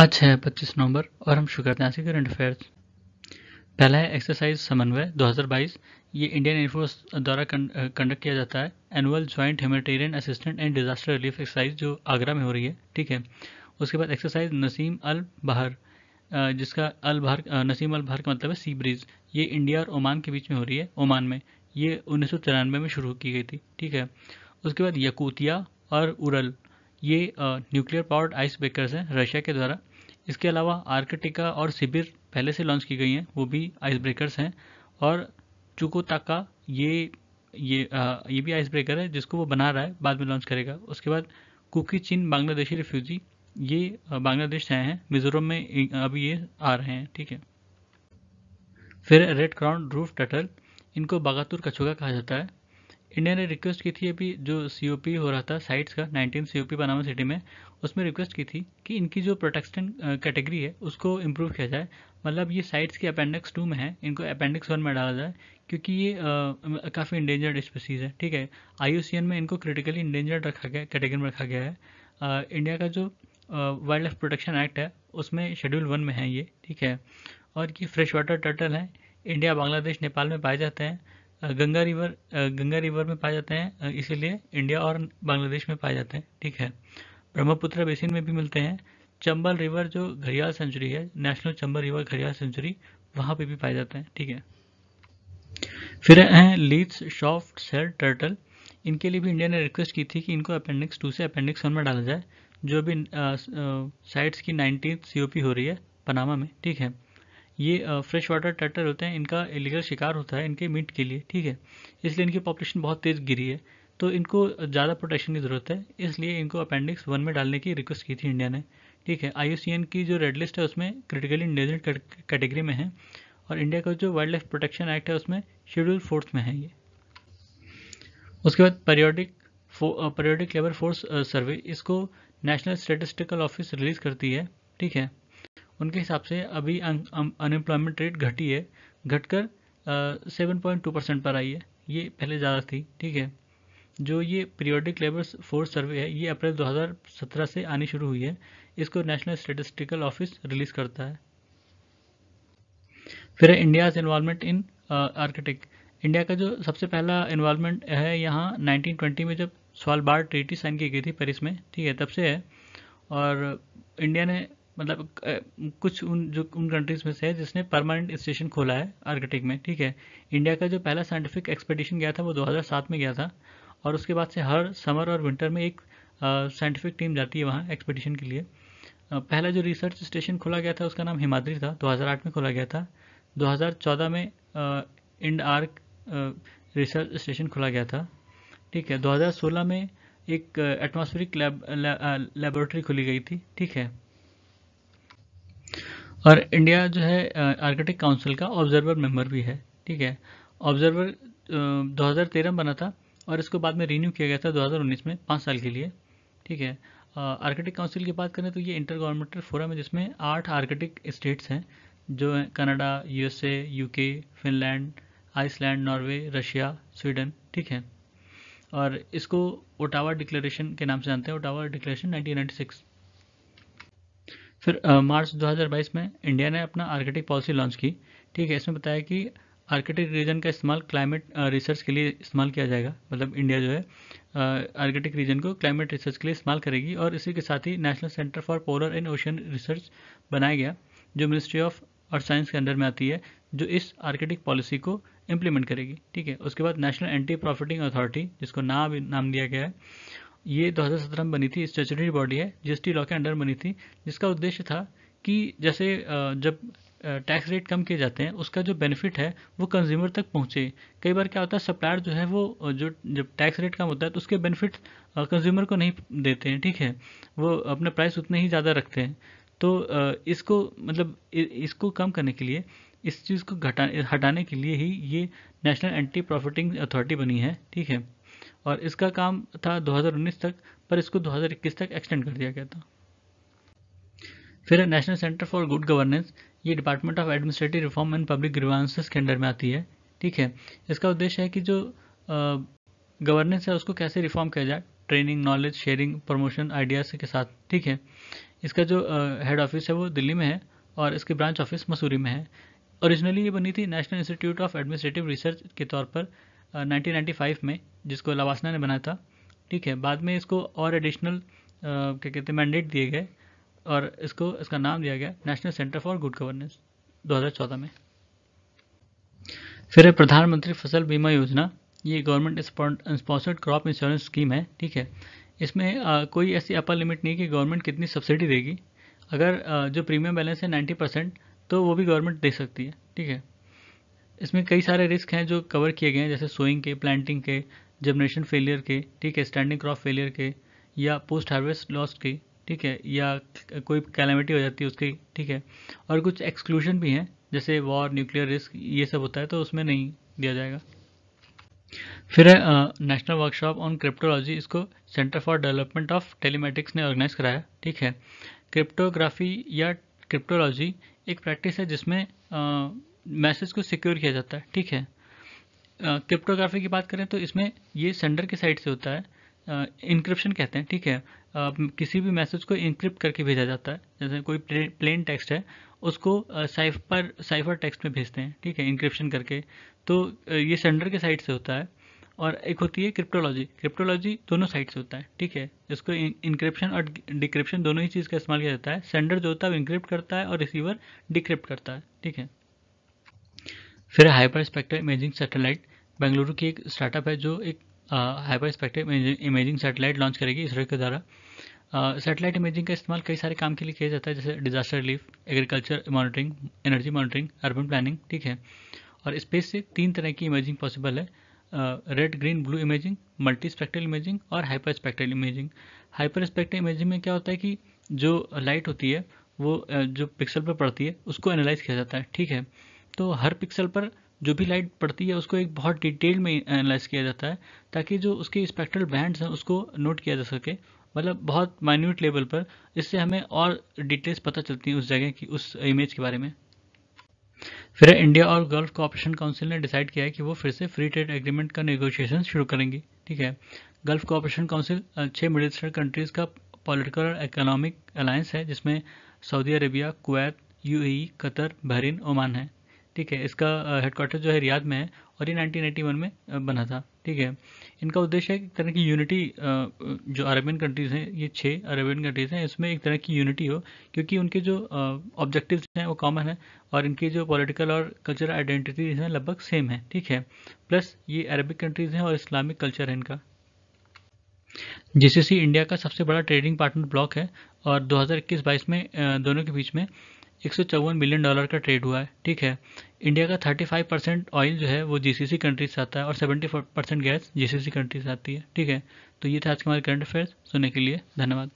आज है 25 नवंबर और हम शुरू करते हैं आज के करंट अफेयर्स पहला है एक्सरसाइज समन्वय 2022 ये इंडियन एयरफोर्स द्वारा कंडक्ट किया जाता है annual joint humanitarian assistant and disaster relief exercise जो आगरा में हो रही है ठीक है उसके बाद एक्सरसाइज नसीम अल बहर जिसका अल बहर नसीम अल बहर का मतलब है सी ब्रिज ये इंडिया और ओमान के बीच में हो रही है ओमान में ये उन्नीस में शुरू की गई थी ठीक है उसके बाद यकूतिया और उरल ये न्यूक्लियर पावर्ड आइस ब्रेकर्स हैं रशिया के द्वारा इसके अलावा आर्कटिका और सिबिर पहले से लॉन्च की गई हैं वो भी आइस ब्रेकर्स हैं और चुकोताका ये ये आ, ये भी आइस ब्रेकर है जिसको वो बना रहा है बाद में लॉन्च करेगा उसके बाद कुकी चीन बांग्लादेशी रिफ्यूजी ये बांग्लादेश से आए हैं मिजोरम में अभी ये आ रहे हैं ठीक है फिर रेड क्राउन रूफ टटल इनको बागातुर कछुगा कहा जाता है इंडिया ने रिक्वेस्ट की थी अभी जो सी हो रहा था साइट्स का nineteen C O P Panama City में उसमें रिक्वेस्ट की थी कि इनकी जो प्रोटेक्शन कैटेगरी है उसको इम्प्रूव किया जाए मतलब ये साइट्स के अपेंडिक्स टू में है इनको अपेंडिक्स वन में डाला जाए क्योंकि ये काफ़ी इंडेंजर्ड स्पीसीज़ है ठीक है आई में इनको क्रिटिकली इंडेंजर्ड रखा गया कैटेगरी में रखा गया है आ, इंडिया का जो वाइल्ड लाइफ प्रोटेक्शन एक्ट है उसमें शेड्यूल वन में है ये ठीक है और ये फ्रेश वाटर टर्टल हैं इंडिया बांग्लादेश नेपाल में पाए जाते हैं गंगा रिवर गंगा रिवर में पाए जाते हैं इसीलिए इंडिया और बांग्लादेश में पाए जाते हैं ठीक है ब्रह्मपुत्र बेसिन में भी मिलते हैं चंबल रिवर जो घरियाल सेंचुरी है national Chambal river gharial sanctuary वहाँ पे भी पाए जाते हैं ठीक है फिर हैं लीड्स शॉफ्ट सेल टर्टल इनके लिए भी इंडिया ने रिक्वेस्ट की थी कि इनको अपेंडिक्स टू से अपेंडिक्स वन में डाला जाए जो अभी साइट्स की नाइनटीन सी हो रही है पनामा में ठीक है ये फ्रेश वाटर टर्टल होते हैं इनका इलीगल शिकार होता है इनके मीट के लिए ठीक है इसलिए इनकी पॉपुलेशन बहुत तेज़ गिरी है तो इनको ज़्यादा प्रोटेक्शन की ज़रूरत है इसलिए इनको अपेंडिक्स वन में डालने की रिक्वेस्ट की थी इंडिया ने ठीक है आई की जो रेड लिस्ट है उसमें क्रिटिकली इंडेजेंट कैटेगरी में है और इंडिया का जो वाइल्ड लाइफ प्रोटेक्शन एक्ट है उसमें शेड्यूल फोर्थ में है ये उसके बाद periodic periodic labour force survey इसको नेशनल स्टेटिस्टिकल ऑफिस रिलीज़ करती है ठीक है उनके हिसाब से अभी अनएम्प्लॉयमेंट रेट घटी है घटकर सेवन पॉइंट टू परसेंट पर आई है ये पहले ज़्यादा थी ठीक है जो ये पीरियोडिक लेबर फोर्स सर्वे है ये अप्रैल 2017 से आनी शुरू हुई है इसको नेशनल स्टेटिस्टिकल ऑफिस रिलीज़ करता है फिर है India's involvement in architect India का जो सबसे पहला इन्वॉलमेंट है यहाँ 1920 में जब सवाल बार ट्रीटी साइन की गई थी पेरिस में ठीक है तब से है और इंडिया ने मतलब कुछ उन जो उन कंट्रीज में से है जिसने परमानेंट स्टेशन खोला है आर्कटिक में ठीक है इंडिया का जो पहला साइंटिफिक एक्सपेडिशन गया था वो 2007 में गया था और उसके बाद से हर समर और विंटर में एक साइंटिफिक टीम जाती है वहाँ एक्सपेडिशन के लिए पहला जो रिसर्च स्टेशन खोला गया था उसका नाम हिमाद्री था दो में खोला गया था दो में इंड आर्क रिसर्च स्टेशन खोला गया था ठीक है दो में एक एटमॉस्फेरिक लेब, लेबोरेटरी खोली गई थी ठीक है और इंडिया जो है आर्कटिक uh, काउंसिल का ऑब्जर्वर मेंबर भी है ठीक है ऑब्जर्वर uh, 2013 में बना था और इसको बाद में रीन्यू किया गया था 2019 में पाँच साल के लिए ठीक है आर्कटिक uh, काउंसिल की बात करें तो ये इंटर गवर्नमेंटल फोरम है जिसमें आठ आर्कटिक स्टेट्स हैं जो है Canada USA UK Finland Iceland Norway Russia Sweden ठीक है और इसको ओटावा डिक्लेरेशन के नाम से जानते हैं ओटावा डिक्लेरेशन 1996 फिर आ, मार्च 2022 में इंडिया ने अपना आर्किटिक पॉलिसी लॉन्च की ठीक है इसमें बताया कि आर्किटिक रीजन का इस्तेमाल क्लाइमेट रिसर्च के लिए इस्तेमाल किया जाएगा मतलब इंडिया जो है आर्किटिक रीजन को क्लाइमेट रिसर्च के लिए इस्तेमाल करेगी और इसी के साथ ही national centre for polar and ocean research बनाया गया जो मिनिस्ट्री ऑफ अर्थ साइंस के अंडर में आती है जो इस आर्किटिक पॉलिसी को इम्प्लीमेंट करेगी ठीक है उसके बाद नेशनल एंटी प्रॉफिटिंग अथॉरिटी जिसको नाम नाम दिया गया है ये 2017 में बनी थी स्टेचुटरी बॉडी है जीएसटी लॉ के अंडर बनी थी जिसका उद्देश्य था कि जैसे जब टैक्स रेट कम किए जाते हैं उसका जो बेनिफिट है वो कंज्यूमर तक पहुँचे कई बार क्या होता है सप्लायर जो है वो जो जब टैक्स रेट कम होता है तो उसके बेनिफिट कंज्यूमर को नहीं देते हैं ठीक है वो अपना प्राइस उतने ही ज़्यादा रखते हैं तो इसको मतलब इसको कम करने के लिए इस चीज़ को घटा हटाने के लिए ही ये नेशनल एंटी प्रॉफिटिंग अथॉरिटी बनी है ठीक है और इसका काम था 2019 तक पर इसको 2021 तक एक्सटेंड कर दिया गया था फिर national centre for good governance ये department of administrative reform and public grievances के अंडर में आती है ठीक है इसका उद्देश्य है कि जो गवर्नेंस है उसको कैसे रिफॉर्म किया जाए training knowledge sharing promotion ideas के साथ ठीक है इसका जो हेड ऑफिस है वो दिल्ली में है और इसकी ब्रांच ऑफिस मसूरी में है ओरिजिनली ये बनी थी National Institute of Administrative Research के तौर पर uh, 1995 में जिसको लवासना ने बनाया था ठीक है बाद में इसको और एडिशनल क्या कहते हैं मैंडेट दिए गए और इसको इसका नाम दिया गया National centre for good Governance 2014 में फिर है प्रधानमंत्री फसल बीमा योजना ये government sponsored crop insurance scheme है ठीक है इसमें आ, कोई ऐसी अपर लिमिट नहीं कि गवर्नमेंट कितनी सब्सिडी देगी अगर आ, जो प्रीमियम बैलेंस है 90 परसेंट तो वो भी गवर्नमेंट दे सकती है ठीक है इसमें कई सारे रिस्क हैं जो कवर किए गए हैं जैसे सोइंग के प्लांटिंग के जनरेशन फेलियर के ठीक है स्टैंडिंग क्रॉप फेलियर के या पोस्ट हार्वेस्ट लॉस के ठीक है या कोई कैलामिटी हो जाती है उसकी ठीक है और कुछ एक्सक्लूजन भी हैं जैसे वॉर न्यूक्लियर रिस्क ये सब होता है तो उसमें नहीं दिया जाएगा फिर है नेशनल वर्कशॉप ऑन क्रिप्टोलॉजी इसको Centre for Development of Telematics ने ऑर्गेनाइज कराया ठीक है क्रिप्टोग्राफी या क्रिप्टोलॉजी एक प्रैक्टिस है जिसमें मैसेज को सिक्योर किया जाता है ठीक है क्रिप्टोग्राफी की बात करें तो इसमें ये सेंडर के साइड से होता है इंक्रिप्शन कहते हैं ठीक है किसी भी मैसेज को इंक्रिप्ट करके भेजा जाता है जैसे कोई प्लेन टेक्स्ट है उसको साइफर साइफर टेक्स्ट में भेजते हैं ठीक है इंक्रिप्शन करके तो ये सेंडर के साइड से होता है और एक होती है क्रिप्टोलॉजी क्रिप्टोलॉजी दोनों साइड से होता है ठीक है इसको इंक्रिप्शन और डिक्रिप्शन दोनों ही चीज़ का इस्तेमाल किया जाता है सेंडर जो होता है वो इंक्रिप्ट करता है और रिसीवर डिक्रिप्ट करता है ठीक है फिर hyperspectral imaging satellite Bengaluru की एक स्टार्टअप है जो एक hyperspectral imaging satellite launch करेगी इसरो के द्वारा सैटेलाइट इमेजिंग का इस्तेमाल कई सारे काम के लिए किया जाता है जैसे disaster relief agriculture monitoring energy monitoring urban planning ठीक है और स्पेस से तीन तरह की इमेजिंग पॉसिबल है red green blue imaging multispectral imaging और hyperspectral imaging hyperspectral imaging में क्या होता है कि जो लाइट होती है वो जो पिक्सल पर पड़ती है उसको एनालाइज किया जाता है ठीक है तो हर पिक्सल पर जो भी लाइट पड़ती है उसको एक बहुत डिटेल में एनालाइज किया जाता है ताकि जो उसके स्पेक्ट्रल बैंड्स हैं उसको नोट किया जा सके मतलब बहुत माइन्यूट लेवल पर इससे हमें और डिटेल्स पता चलती हैं उस जगह की उस इमेज के बारे में फिर इंडिया और गल्फ कॉपरेशन काउंसिल ने डिसाइड किया है कि वो फिर से फ्री ट्रेड एग्रीमेंट का नेगोशिएशन शुरू करेंगी ठीक है गल्फ कॉपरेशन काउंसिल छः मिडिल कंट्रीज़ का पॉलिटिकल और इकोनॉमिक अलायंस है जिसमें Saudi Arabia Kuwait UAE, Qatar Bahrain Oman है ठीक है इसका हेडक्वार्टर जो है रियाद में है और ये 1981 में बना था ठीक है इनका उद्देश्य है एक तरह की यूनिटी जो अरेबियन कंट्रीज़ हैं ये छः अरेबियन कंट्रीज़ हैं इसमें एक तरह की यूनिटी हो क्योंकि उनके जो ऑब्जेक्टिव्स हैं वो कॉमन है और इनकी जो पॉलिटिकल और कल्चरल आइडेंटिटीज़ हैं लगभग सेम है ठीक है प्लस ये अरबिक कंट्रीज़ हैं और इस्लामिक कल्चर है इनका जिससे इंडिया का सबसे बड़ा ट्रेडिंग पार्टनर ब्लॉक है और दो हज़ार में दोनों के बीच में एक मिलियन डॉलर का ट्रेड हुआ है ठीक है इंडिया का 35 परसेंट ऑयल जो है वो जीसीसी कंट्री से आता है और 74 परसेंट गैस जीसीसी कंट्री से आती है ठीक है तो ये था आज के हमारे करंट अफेयर्स सुनने के लिए धन्यवाद